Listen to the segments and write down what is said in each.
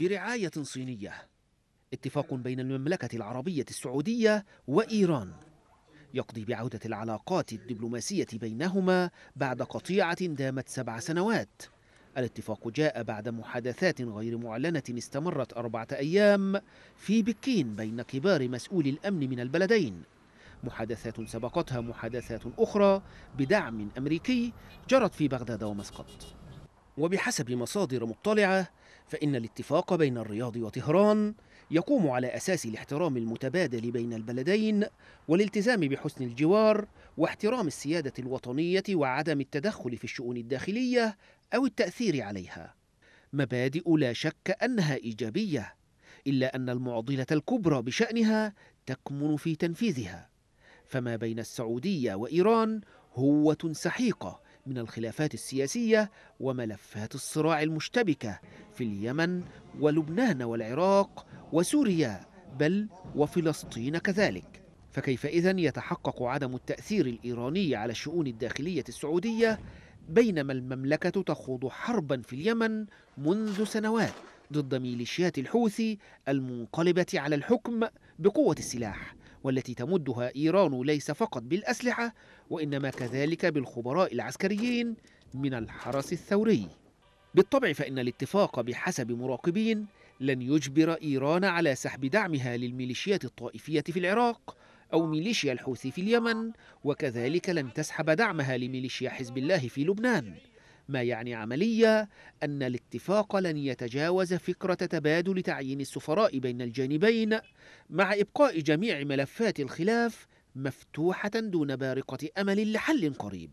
برعاية صينية اتفاق بين المملكة العربية السعودية وإيران يقضي بعودة العلاقات الدبلوماسية بينهما بعد قطيعة دامت سبع سنوات الاتفاق جاء بعد محادثات غير معلنة استمرت أربعة أيام في بكين بين كبار مسؤولي الأمن من البلدين محادثات سبقتها محادثات أخرى بدعم أمريكي جرت في بغداد ومسقط وبحسب مصادر مطلعة فإن الاتفاق بين الرياض وطهران يقوم على أساس الاحترام المتبادل بين البلدين والالتزام بحسن الجوار واحترام السيادة الوطنية وعدم التدخل في الشؤون الداخلية أو التأثير عليها مبادئ لا شك أنها إيجابية إلا أن المعضلة الكبرى بشأنها تكمن في تنفيذها فما بين السعودية وإيران هوة سحيقة من الخلافات السياسية وملفات الصراع المشتبكة في اليمن ولبنان والعراق وسوريا بل وفلسطين كذلك فكيف إذن يتحقق عدم التأثير الإيراني على الشؤون الداخلية السعودية بينما المملكة تخوض حربا في اليمن منذ سنوات ضد ميليشيات الحوثي المنقلبة على الحكم بقوة السلاح والتي تمدها إيران ليس فقط بالأسلحة وإنما كذلك بالخبراء العسكريين من الحرس الثوري بالطبع فإن الاتفاق بحسب مراقبين لن يجبر إيران على سحب دعمها للميليشيات الطائفية في العراق أو ميليشيا الحوثي في اليمن وكذلك لن تسحب دعمها لميليشيا حزب الله في لبنان ما يعني عمليا أن الاتفاق لن يتجاوز فكرة تبادل تعيين السفراء بين الجانبين مع إبقاء جميع ملفات الخلاف مفتوحة دون بارقة أمل لحل قريب.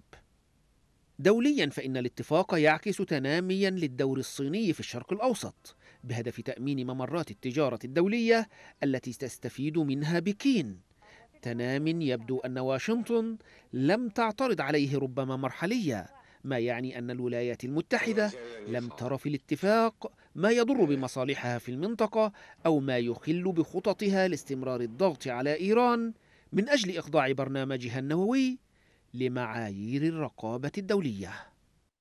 دوليا فإن الاتفاق يعكس تناميا للدور الصيني في الشرق الأوسط بهدف تأمين ممرات التجارة الدولية التي تستفيد منها بكين تنام يبدو أن واشنطن لم تعترض عليه ربما مرحليا ما يعني أن الولايات المتحدة لم تر في الاتفاق ما يضر بمصالحها في المنطقة أو ما يخل بخططها لاستمرار الضغط على إيران من أجل إخضاع برنامجها النووي لمعايير الرقابة الدولية